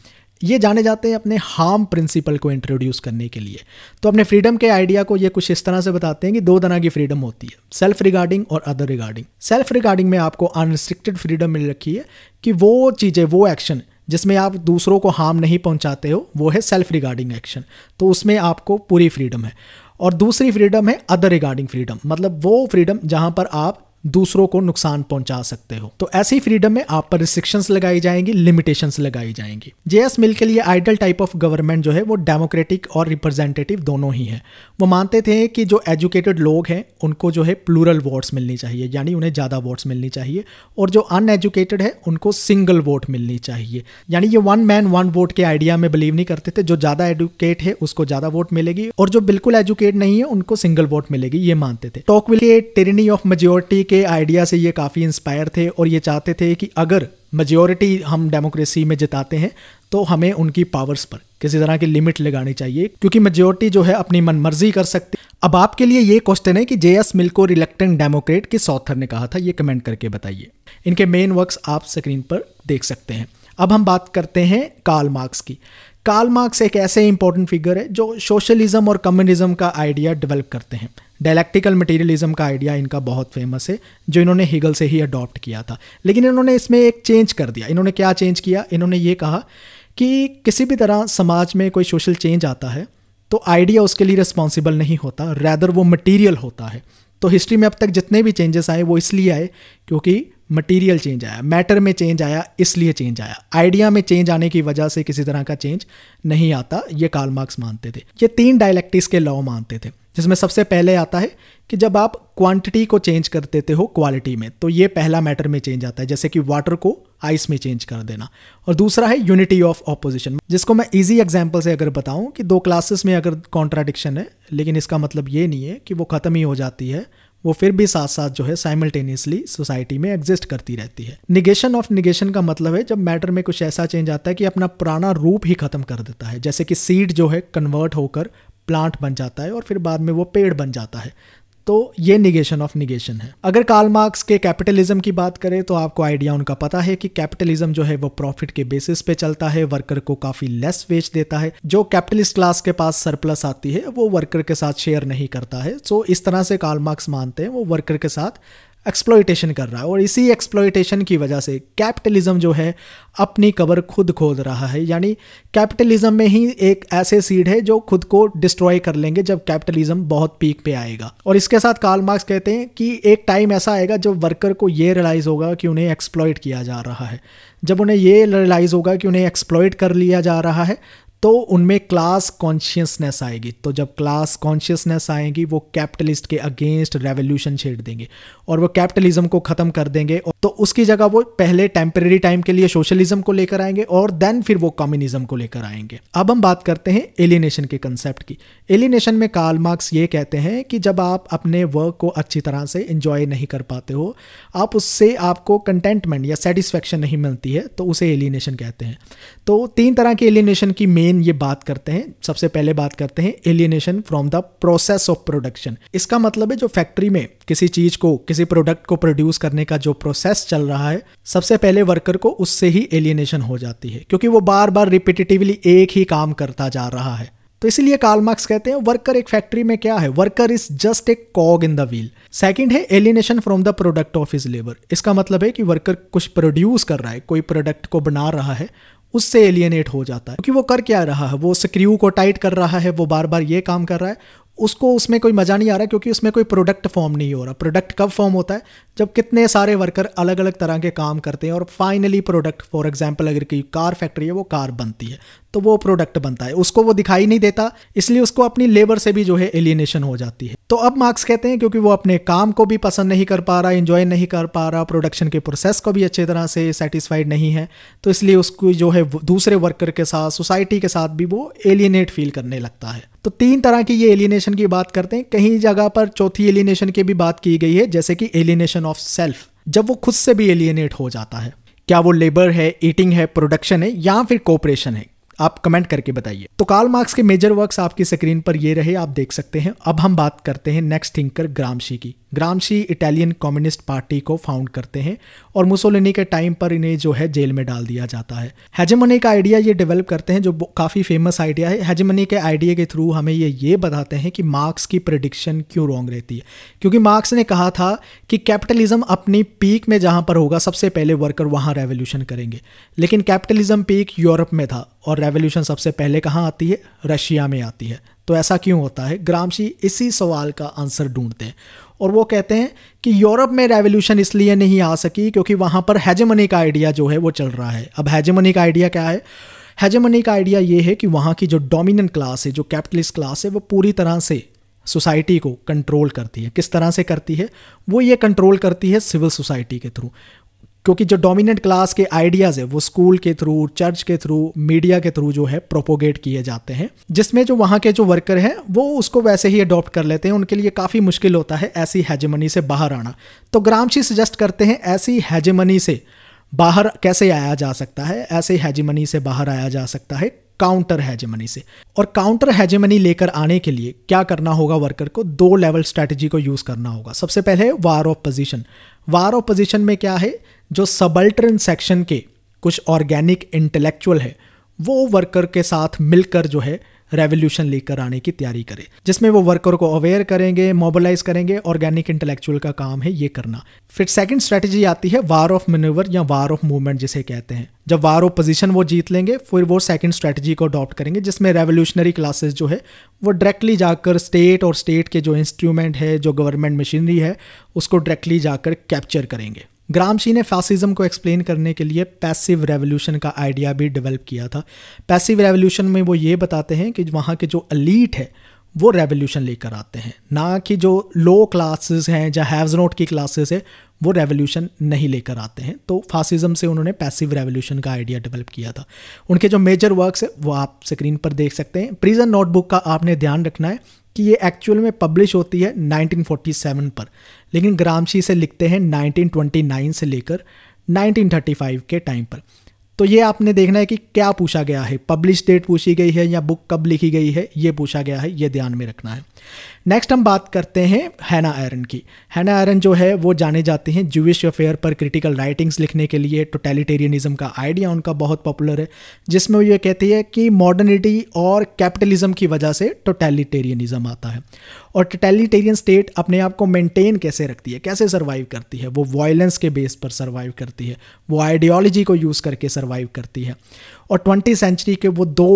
ये जाने जाते हैं अपने हार्म प्रिंसिपल को इंट्रोड्यूस करने के लिए तो अपने फ्रीडम के आइडिया को ये कुछ इस तरह से बताते हैं कि दो तरह की फ्रीडम होती है सेल्फ रिगार्डिंग और अदर रिगार्डिंग सेल्फ रिगार्डिंग में आपको अनरिस्ट्रिक्टेड फ्रीडम मिल रखी है कि वो चीज़ें वो एक्शन जिसमें आप दूसरों को हार्म नहीं पहुंचाते हो वो है सेल्फ रिगार्डिंग एक्शन तो उसमें आपको पूरी फ्रीडम है और दूसरी फ्रीडम है अदर रिगार्डिंग फ्रीडम मतलब वो फ्रीडम जहाँ पर आप दूसरों को नुकसान पहुंचा सकते हो तो ऐसे ही फ्रीडम में आप पर रिस्ट्रिक्शंस लगाई जाएंगी लिमिटेशंस लगाई जाएंगी जेएस मिल के लिए आइडल टाइप ऑफ गवर्नमेंट जो है वो डेमोक्रेटिक और रिप्रेजेंटेटिव दोनों ही है वो मानते थे कि जो एजुकेटेड लोग हैं उनको जो है प्लूरल वोट्स मिलनी चाहिए यानी उन्हें ज़्यादा वोट्स मिलनी चाहिए और जो अनएजुकेटेड है उनको सिंगल वोट मिलनी चाहिए यानी ये वन मैन वन वोट के आइडिया में बिलीव नहीं करते थे जो ज़्यादा एजुकेट है उसको ज़्यादा वोट मिलेगी और जो बिल्कुल एजुकेट नहीं है उनको सिंगल वोट मिलेगी ये मानते थे टॉकविल के टेरनी ऑफ मेजोरिटी के आइडिया से ये काफ़ी इंस्पायर थे और ये चाहते थे कि अगर मेजोरिटी हम डेमोक्रेसी में जिताते हैं तो हमें उनकी पावर्स पर किसी तरह की लिमिट लगानी चाहिए क्योंकि मेजोरिटी जो है अपनी मनमर्जी कर सकती अब आपके लिए ये क्वेश्चन है कि जे एस मिल को रिलेक्टेंट डेमोक्रेट किस ऑथर ने कहा था ये कमेंट करके बताइए इनके मेन वर्क्स आप स्क्रीन पर देख सकते हैं अब हम बात करते हैं कार्ल मार्क्स की कार्ल मार्क्स एक ऐसे इंपॉर्टेंट फिगर है जो सोशलिज्म और कम्युनिज्म का आइडिया डेवलप करते हैं डायलैक्टिकल मटेरियलिज्म का आइडिया इनका बहुत फेमस है जो इन्होंने हिगल से ही अडॉप्ट किया था लेकिन इन्होंने इसमें एक चेंज कर दिया इन्होंने क्या चेंज किया इन्होंने ये कहा कि किसी भी तरह समाज में कोई सोशल चेंज आता है तो आइडिया उसके लिए रिस्पॉन्सिबल नहीं होता रैदर वो मटीरियल होता है तो हिस्ट्री में अब तक जितने भी चेंजेस आए वो इसलिए आए क्योंकि मटेरियल चेंज आया मैटर में चेंज आया इसलिए चेंज आया आइडिया में चेंज आने की वजह से किसी तरह का चेंज नहीं आता ये कार्ल मार्क्स मानते थे ये तीन डायलैक्टिक्स के लॉ मानते थे जिसमें सबसे पहले आता है कि जब आप क्वांटिटी को चेंज कर देते हो क्वालिटी में तो ये पहला मैटर में चेंज आता है जैसे कि वाटर को आइस में चेंज कर देना और दूसरा है यूनिटी ऑफ ऑपोजिशन जिसको मैं इजी एग्जांपल से अगर बताऊं कि दो क्लासेस में अगर कॉन्ट्राडिक्शन है लेकिन इसका मतलब ये नहीं है कि वो ख़त्म ही हो जाती है वो फिर भी साथ साथ जो है साइमल्टेनियसली सोसाइटी में एग्जिस्ट करती रहती है निगेशन ऑफ निगेशन का मतलब है जब मैटर में कुछ ऐसा चेंज आता है कि अपना पुराना रूप ही खत्म कर देता है जैसे कि सीड जो है कन्वर्ट होकर प्लांट बन जाता है और फिर बाद में वो पेड़ बन जाता है तो ये निगेशन ऑफ निगेशन है अगर कार्ल मार्क्स के कैपिटलिज्म की बात करें तो आपको आइडिया उनका पता है कि कैपिटलिज्म जो है वो प्रॉफिट के बेसिस पे चलता है वर्कर को काफी लेस वेज देता है जो कैपिटलिस्ट क्लास के पास सरप्लस आती है वो वर्कर के साथ शेयर नहीं करता है सो इस तरह से कार्ल मार्क्स मानते हैं वो वर्कर के साथ एक्सप्लोइटेशन कर रहा है और इसी एक्सप्लोइटेशन की वजह से कैपिटलिज्म जो है अपनी कबर खुद खोद रहा है यानी कैपिटलिज्म में ही एक ऐसे सीड है जो खुद को डिस्ट्रॉय कर लेंगे जब कैपिटलिज्म बहुत पीक पे आएगा और इसके साथ कार्ल मार्क्स कहते हैं कि एक टाइम ऐसा आएगा जब वर्कर को ये रियलाइज़ होगा कि उन्हें एक्सप्लॉयट किया जा रहा है जब उन्हें ये रियलाइज़ होगा कि उन्हें एक्सप्लॉयट कर लिया जा रहा है तो उनमें क्लास कॉन्शियसनेस आएगी तो जब क्लास कॉन्शियसनेस आएगी वो कैपिटलिस्ट के अगेंस्ट रेवोल्यूशन छेड़ देंगे और वो कैपिटलिज्म को ख़त्म कर देंगे तो उसकी जगह वो पहले टेम्परेरी टाइम के लिए सोशलिज्म को लेकर आएंगे और देन फिर वो कम्युनिज्म को लेकर आएंगे अब हम बात करते हैं एलिनेशन के कंसेप्ट की एलिनेशन में कार्ल मार्क्स ये कहते हैं कि जब आप अपने वर्क को अच्छी तरह से इंजॉय नहीं कर पाते हो आप उससे आपको कंटेंटमेंट या सेटिस्फेक्शन नहीं मिलती है तो उसे एलिनेशन कहते हैं तो तीन तरह के एलिनेशन की मेन ये बात करते हैं सबसे पहले बात करते हैं alienation from the process of production इसका मतलब है जो फैक्ट्री में किसी चीज़ को किसी किसी प्रोडक्ट को प्रोड्यूस करने का जो प्रोसेस चल रहा है सबसे पहले वर्कर को उससे ही एलियनेशन हो जाती है क्योंकि वो बार बार रिपीटेटिवली एक ही काम करता जा रहा है तो इसलिए कार्ल मार्क्स कहते हैं वर्कर एक फैक्ट्री में क्या है worker is just a cog in the wheel second है alienation from the product of his labour इसका मतलब है कि वर्कर कुछ प्रोड्यूस कर रहा है कोई प्रोडक्ट को बना रहा है उससे एलियनेट हो जाता है क्योंकि वो कर क्या रहा है वो स्क्रू को टाइट कर रहा है वो बार बार ये काम कर रहा है उसको उसमें कोई मज़ा नहीं आ रहा क्योंकि उसमें कोई प्रोडक्ट फॉर्म नहीं हो रहा प्रोडक्ट कब फॉर्म होता है जब कितने सारे वर्कर अलग अलग तरह के काम करते हैं और फाइनली प्रोडक्ट फॉर एग्जाम्पल अगर कोई कार फैक्ट्री है वो कार बनती है तो वो प्रोडक्ट बनता है उसको वो दिखाई नहीं देता इसलिए उसको अपनी लेबर से भी जो है एलिनेशन हो जाती है तो अब मार्क्स कहते हैं क्योंकि वो अपने काम को भी पसंद नहीं कर पा रहा इन्जॉय नहीं कर पा रहा प्रोडक्शन के प्रोसेस को भी अच्छे तरह से सेटिस्फाइड नहीं है तो इसलिए उसको जो है दूसरे वर्कर के साथ सोसाइटी के साथ भी वो एलिनेट फील करने लगता है तो तीन तरह की ये एलिनेशन की बात करते हैं कहीं जगह पर चौथी एलिनेशन की भी बात की गई है जैसे कि एलिनेशन ऑफ सेल्फ जब वो खुद से भी एलिनेट हो जाता है क्या वो लेबर है ईटिंग है प्रोडक्शन है या फिर कोऑपरेशन है आप कमेंट करके बताइए तो कार्ल मार्क्स के मेजर वर्क्स आपकी स्क्रीन पर ये रहे आप देख सकते हैं अब हम बात करते हैं नेक्स्ट थिंकर ग्रामशी की ग्रामशी इटालियन कम्युनिस्ट पार्टी को फाउंड करते हैं और मुसोलिनी के टाइम पर इन्हें जो है जेल में डाल दिया जाता है हेजेमनी का आइडिया ये डेवलप करते हैं जो काफ़ी फेमस आइडिया है हेजेमनी के आइडिया के थ्रू हमें ये ये बताते हैं कि मार्क्स की प्रडिक्शन क्यों रॉन्ग रहती है क्योंकि मार्क्स ने कहा था कि कैपिटलिज्म अपनी पीक में जहाँ पर होगा सबसे पहले वर्कर वहाँ रेवोल्यूशन करेंगे लेकिन कैपिटलिज्म पीक यूरोप में था और रेवोल्यूशन सबसे पहले कहाँ आती है रशिया में आती है तो ऐसा क्यों होता है ग्रामशी इसी सवाल का आंसर ढूंढते हैं और वो कहते हैं कि यूरोप में रेवोल्यूशन इसलिए नहीं आ सकी क्योंकि वहाँ पर हैजमनी का आइडिया जो है वो चल रहा है अब हैजमनी का आइडिया क्या है हैजमनी का आइडिया ये है कि वहाँ की जो डोमिनेंट क्लास है जो कैपिटलिस्ट क्लास है वो पूरी तरह से सोसाइटी को कंट्रोल करती है किस तरह से करती है वो ये कंट्रोल करती है सिविल सोसाइटी के थ्रू क्योंकि जो डोमिनेंट क्लास के आइडियाज़ है वो स्कूल के थ्रू चर्च के थ्रू मीडिया के थ्रू जो है प्रोपोगेट किए जाते हैं जिसमें जो वहां के जो वर्कर हैं वो उसको वैसे ही अडॉप्ट कर लेते हैं उनके लिए काफ़ी मुश्किल होता है ऐसी हैजमनी से बाहर आना तो ग्रामशी सजेस्ट करते हैं ऐसी हैजेमनी से बाहर कैसे आया जा सकता है ऐसे हैजमनी से बाहर आया जा सकता है काउंटर हैजेमनी से और काउंटर हैजेमनी लेकर आने के लिए क्या करना होगा वर्कर को दो लेवल स्ट्रेटजी को यूज़ करना होगा सबसे पहले war of position war of position में क्या है जो सबल्टर्न सेक्शन के कुछ ऑर्गेनिक इंटेलेक्चुअल है वो वर्कर के साथ मिलकर जो है रेवोल्यूशन लेकर आने की तैयारी करे जिसमें वो वर्कर को अवेयर करेंगे मोबिलाइज करेंगे ऑर्गेनिक इंटेलेक्चुअल का काम है ये करना फिर सेकंड स्ट्रेटजी आती है वार ऑफ मेनूवर या वार ऑफ मूवमेंट जिसे कहते हैं जब वार ऑफ पोजीशन वो जीत लेंगे फिर वो सेकंड स्ट्रेटजी को अडॉप्ट करेंगे जिसमें रेवोल्यूशनरी क्लासेस जो है वो डायरेक्टली जाकर स्टेट और स्टेट के जो इंस्ट्रूमेंट है जो गवर्नमेंट मशीनरी है उसको डायरेक्टली जाकर कैप्चर करेंगे ग्रामशी ने फासिज्म को एक्सप्लेन करने के लिए पैसिव रेवोल्यूशन का आइडिया भी डेवलप किया था पैसिव रेवोल्यूशन में वो ये बताते हैं कि वहाँ के जो अलीट है वो रेवोल्यूशन लेकर आते हैं ना कि जो लो क्लासेस हैं या हैवज नोट की क्लासेस है वो रेवोल्यूशन नहीं लेकर आते हैं तो फासिज्म से उन्होंने पैसिव रेवोल्यूशन का आइडिया डेवलप किया था उनके जो मेजर वर्क्स है वो आप स्क्रीन पर देख सकते हैं प्रिजन नोटबुक का आपने ध्यान रखना है कि ये एक्चुअल में पब्लिश होती है 1947 पर लेकिन ग्रामशी से लिखते हैं 1929 से लेकर 1935 के टाइम पर तो ये आपने देखना है कि क्या पूछा गया है पब्लिश डेट पूछी गई है या बुक कब लिखी गई है ये पूछा गया है ये ध्यान में रखना है नेक्स्ट हम बात करते हैं हैना आयरन की हैना आयरन जो है वो जाने जाते हैं जूश अफेयर पर क्रिटिकल राइटिंग्स लिखने के लिए टोटलिटेरियनिज्म का आइडिया उनका बहुत पॉपुलर है जिसमें वो ये कहती है कि मॉडर्निटी और कैपिटलिज्म की वजह से टोटलिटेरियनिज्म आता है और टोटलिटेरियन स्टेट अपने आप को मेंटेन कैसे रखती है कैसे सर्वाइव करती है वो वायलेंस के बेस पर सर्वाइव करती है वो आइडियोलॉजी को यूज़ करके सर्वाइव करती है और ट्वेंटी सेंचुरी के वो दो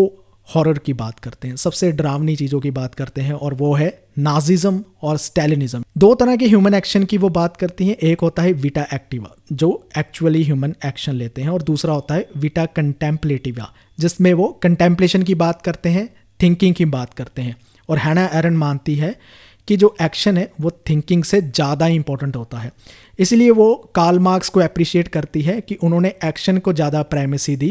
हॉरर की बात करते हैं सबसे डरावनी चीज़ों की बात करते हैं और वो है नाजिज़म और स्टेलिनिजम दो तरह के ह्यूमन एक्शन की वो बात करती हैं एक होता है विटा एक्टिवा जो एक्चुअली ह्यूमन एक्शन लेते हैं और दूसरा होता है विटा कंटेम्पलेटिवा जिसमें वो कंटेम्पलेशन की बात करते हैं थिंकिंग की बात करते हैं और हैना एरन मानती है कि जो एक्शन है वो थिंकिंग से ज़्यादा इंपॉर्टेंट होता है इसलिए वो कार्ल मार्क्स को अप्रिशिएट करती है कि उन्होंने एक्शन को ज़्यादा प्राइमेसी दी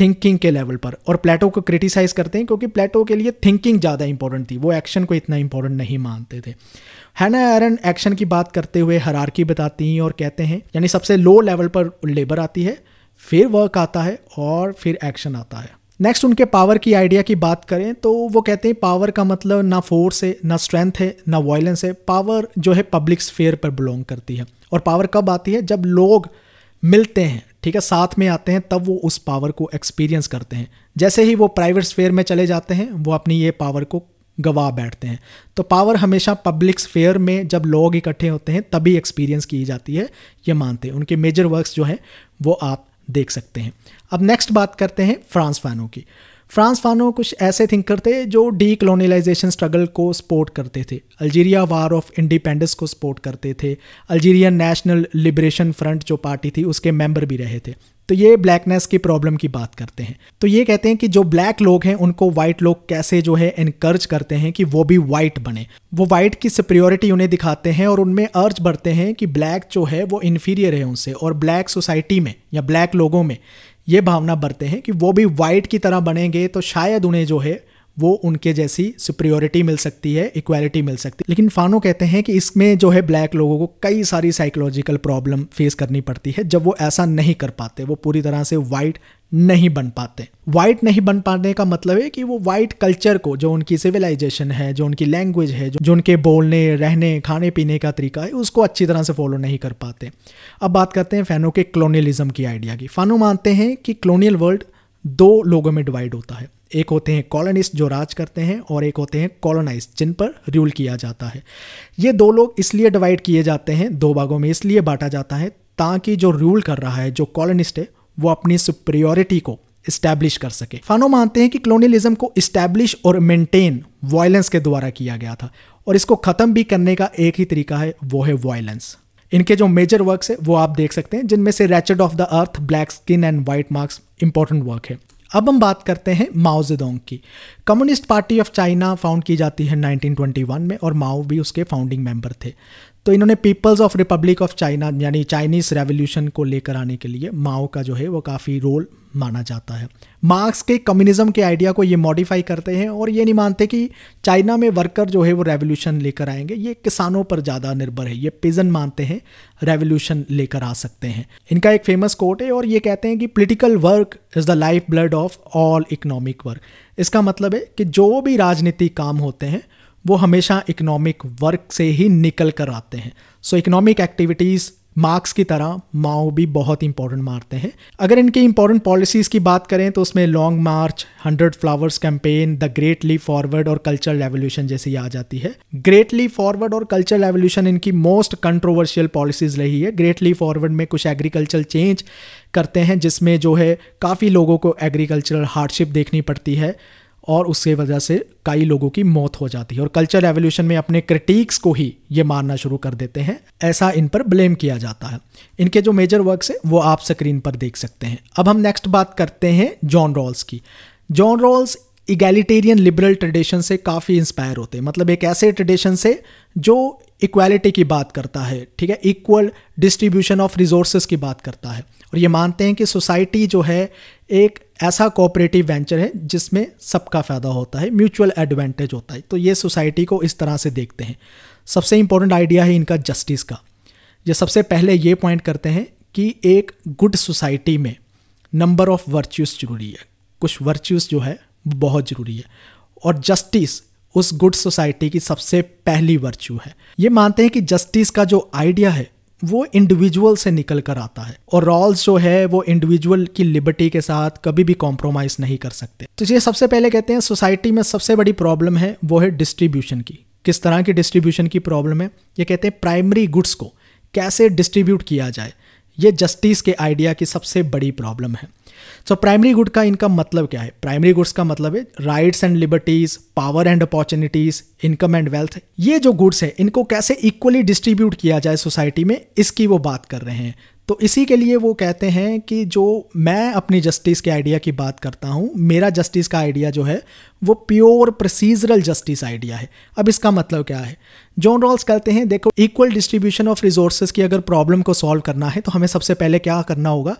थिंकिंग के लेवल पर और प्लेटो को क्रिटिसाइज़ करते हैं क्योंकि प्लेटो के लिए थिंकिंग ज़्यादा इंपॉर्टेंट थी वो एक्शन को इतना इंपॉर्टेंट नहीं मानते थे हैना एरन एक्शन की बात करते हुए हरारकी बताती हैं और कहते हैं यानी सबसे लो लेवल पर लेबर आती है फिर वर्क आता है और फिर एक्शन आता है नेक्स्ट उनके पावर की आइडिया की बात करें तो वो कहते हैं पावर का मतलब ना फोर्स है ना स्ट्रेंथ है ना वायलेंस है पावर जो है पब्लिक स्फेयर पर बिलोंग करती है और पावर कब आती है जब लोग मिलते हैं ठीक है साथ में आते हैं तब वो उस पावर को एक्सपीरियंस करते हैं जैसे ही वो प्राइवेट स्फेयर में चले जाते हैं वो अपनी ये पावर को गवा बैठते हैं तो पावर हमेशा पब्लिक स्फेयर में जब लोग इकट्ठे होते हैं तभी एक्सपीरियंस की जाती है ये मानते हैं उनके मेजर वर्क्स जो हैं वो आप देख सकते हैं अब नेक्स्ट बात करते हैं फ्रांस फानो की फ्रांस फानो कुछ ऐसे थिंकर थे जो डी कलोनिलाइजेशन स्ट्रगल को सपोर्ट करते थे अल्जीरिया वार ऑफ इंडिपेंडेंस को सपोर्ट करते थे अल्जीरियन नेशनल लिबरेशन फ्रंट जो पार्टी थी उसके मेंबर भी रहे थे तो ये ब्लैकनेस की प्रॉब्लम की बात करते हैं तो ये कहते हैं कि जो ब्लैक लोग हैं उनको वाइट लोग कैसे जो है इनकर्ज करते हैं कि वो भी वाइट बने वो वाइट की सुप्रियोरिटी उन्हें दिखाते हैं और उनमें अर्ज बढ़ते हैं कि ब्लैक जो है वो इन्फीरियर है उनसे और ब्लैक सोसाइटी में या ब्लैक लोगों में ये भावना बढ़ते हैं कि वो भी वाइट की तरह बनेंगे तो शायद उन्हें जो है वो उनके जैसी सुप्रियोरिटी मिल सकती है इक्वालिटी मिल सकती है लेकिन फानो कहते हैं कि इसमें जो है ब्लैक लोगों को कई सारी साइकोलॉजिकल प्रॉब्लम फेस करनी पड़ती है जब वो ऐसा नहीं कर पाते वो पूरी तरह से वाइट नहीं बन पाते वाइट नहीं बन पाने का मतलब है कि वो वाइट कल्चर को जो उनकी सिविलाइजेशन है जो उनकी लैंग्वेज है जो उनके बोलने रहने खाने पीने का तरीका है उसको अच्छी तरह से फॉलो नहीं कर पाते अब बात करते हैं फैनो के क्लोनियलिज्म की आइडिया की फानो मानते हैं कि क्लोनियल वर्ल्ड दो लोगों में डिवाइड होता है एक होते हैं कॉलोनिस्ट जो राज करते हैं और एक होते हैं कॉलोनाइज जिन पर रूल किया जाता है ये दो लोग इसलिए डिवाइड किए जाते हैं दो भागों में इसलिए बांटा जाता है ताकि जो रूल कर रहा है जो कॉलोनिस्ट है वो अपनी सुप्रियोरिटी को इस्टेब्लिश कर सके फानो मानते हैं कि क्लोनिलिज्म को इस्टेब्लिश और मेंटेन वायलेंस के द्वारा किया गया था और इसको ख़त्म भी करने का एक ही तरीका है वो है वायलेंस इनके जो मेजर वर्क्स है वो आप देख सकते हैं जिनमें से wretched of the earth black skin and white masks important work है अब हम बात करते हैं माओ जेदोंग की communist party of China found की जाती है 1921 में और माओ भी उसके फाउंडिंग मेंबर थे तो इन्होंने people's of republic of China यानी चाइनीज़ रेवोल्यूशन को लेकर आने के लिए माओ का जो है वो काफ़ी रोल माना जाता है मार्क्स के कम्युनिज्म के आइडिया को ये मॉडिफाई करते हैं और ये नहीं मानते कि चाइना में वर्कर जो है वो रेवोल्यूशन लेकर आएंगे ये किसानों पर ज़्यादा निर्भर है ये पिजन मानते हैं रेवोल्यूशन लेकर आ सकते हैं इनका एक फेमस कोट है और ये कहते हैं कि political work is the life blood of all economic work इसका मतलब है कि जो भी राजनीतिक काम होते हैं वो हमेशा इकोनॉमिक वर्क से ही निकल कर आते हैं सो इकोनॉमिक एक्टिविटीज़ मार्क्स की तरह माओ भी बहुत इंपॉर्टेंट मारते हैं अगर इनकी इंपॉर्टेंट पॉलिसीज़ की बात करें तो उसमें long march hundred flowers campaign the great leap forward और कल्चरल रेवोल्यूशन जैसी आ जाती है ग्रेट लीप फॉरवर्ड और कल्चरल रेवोल्यूशन इनकी मोस्ट कंट्रोवर्शियल पॉलिसीज रही है ग्रेट लीप फॉरवर्ड में कुछ एग्रीकल्चर चेंज करते हैं जिसमें जो है काफ़ी लोगों को एग्रीकल्चरल हार्डशिप देखनी पड़ती है और उसके वजह से कई लोगों की मौत हो जाती है और कल्चर रेवोल्यूशन में अपने क्रिटिक्स को ही ये मारना शुरू कर देते हैं ऐसा इन पर ब्लेम किया जाता है इनके जो मेजर वर्क्स हैं वो आप स्क्रीन पर देख सकते हैं अब हम नेक्स्ट बात करते हैं जॉन रॉल्स की John Rawls egalitarian liberal tradition से काफ़ी इंस्पायर होते हैं मतलब एक ऐसे ट्रेडिशन से जो इक्वालिटी की बात करता है ठीक है इक्वल डिस्ट्रीब्यूशन ऑफ रिसोर्सेज की बात करता है और ये मानते हैं कि सोसाइटी जो है एक ऐसा कोऑपरेटिव वेंचर है जिसमें सबका फ़ायदा होता है म्यूचुअल एडवांटेज होता है तो ये सोसाइटी को इस तरह से देखते हैं सबसे इंपॉर्टेंट आइडिया है इनका जस्टिस का ये सबसे पहले ये पॉइंट करते हैं कि एक गुड सोसाइटी में नंबर ऑफ वर्च्यूज़ ज़रूरी है कुछ वर्च्यूज़ जो है बहुत ज़रूरी है और जस्टिस उस गुड सोसाइटी की सबसे पहली वर्च्यू है ये मानते हैं कि जस्टिस का जो आइडिया है वो इंडिविजुअल से निकल कर आता है और रॉल्स जो है वो इंडिविजुअल की लिबर्टी के साथ कभी भी कॉम्प्रोमाइज नहीं कर सकते तो ये सबसे पहले कहते हैं सोसाइटी में सबसे बड़ी प्रॉब्लम है वो है डिस्ट्रीब्यूशन की किस तरह की डिस्ट्रीब्यूशन की प्रॉब्लम है ये कहते हैं प्राइमरी गुड्स को कैसे डिस्ट्रीब्यूट किया जाए ये जस्टिस के आइडिया की सबसे बड़ी प्रॉब्लम है सो प्राइमरी गुड का इनका मतलब क्या है प्राइमरी गुड्स का मतलब है rights and liberties power and opportunities income and wealth ये जो गुड्स है इनको कैसे इक्वली डिस्ट्रीब्यूट किया जाए सोसाइटी में इसकी वो बात कर रहे हैं तो इसी के लिए वो कहते हैं कि जो मैं अपनी जस्टिस के आइडिया की बात करता हूँ मेरा जस्टिस का आइडिया जो है वो प्योर प्रोसीजरल जस्टिस आइडिया है अब इसका मतलब क्या है जॉन रॉल्स कहते हैं देखो इक्वल डिस्ट्रीब्यूशन ऑफ रिसोर्सेज की अगर प्रॉब्लम को सॉल्व करना है तो हमें सबसे पहले क्या करना होगा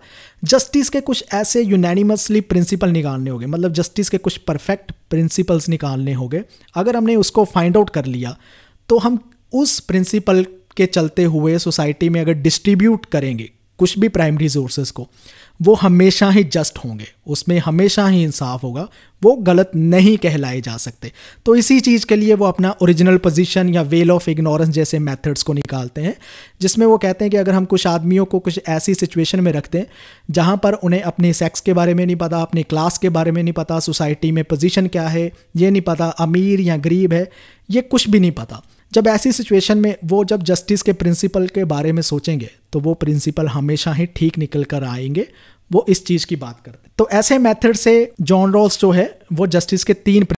जस्टिस के कुछ ऐसे यूनैनिमसली प्रिंसिपल निकालने होंगे मतलब जस्टिस के कुछ परफेक्ट प्रिंसिपल्स निकालने होंगे अगर हमने उसको फाइंड आउट कर लिया तो हम उस प्रिंसिपल के चलते हुए सोसाइटी में अगर डिस्ट्रीब्यूट करेंगे कुछ भी प्राइमरी सोर्सेज को वो हमेशा ही जस्ट होंगे उसमें हमेशा ही इंसाफ होगा वो गलत नहीं कहलाए जा सकते तो इसी चीज़ के लिए वो अपना ओरिजिनल पोजीशन या वेल ऑफ इग्नोरेंस जैसे मेथड्स को निकालते हैं जिसमें वो कहते हैं कि अगर हम कुछ आदमियों को कुछ ऐसी सिचुएशन में रखते हैं जहाँ पर उन्हें अपने सेक्स के बारे में नहीं पता अपने क्लास के बारे में नहीं पता सोसाइटी में पोजिशन क्या है ये नहीं पता अमीर या गरीब है ये कुछ भी नहीं पता जब ऐसी सिचुएशन में वो जब जस्टिस के प्रिंसिपल के बारे में सोचेंगे तो वो प्रिंसिपल हमेशा ही ठीक निकल कर आएंगे वो इस चीज़ की बात करते तो ऐसे मेथड से जॉन रॉल्स जो है वो जस्टिस के तीन